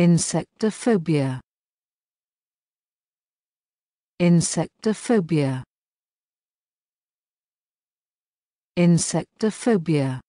Insectophobia Insectophobia Insectophobia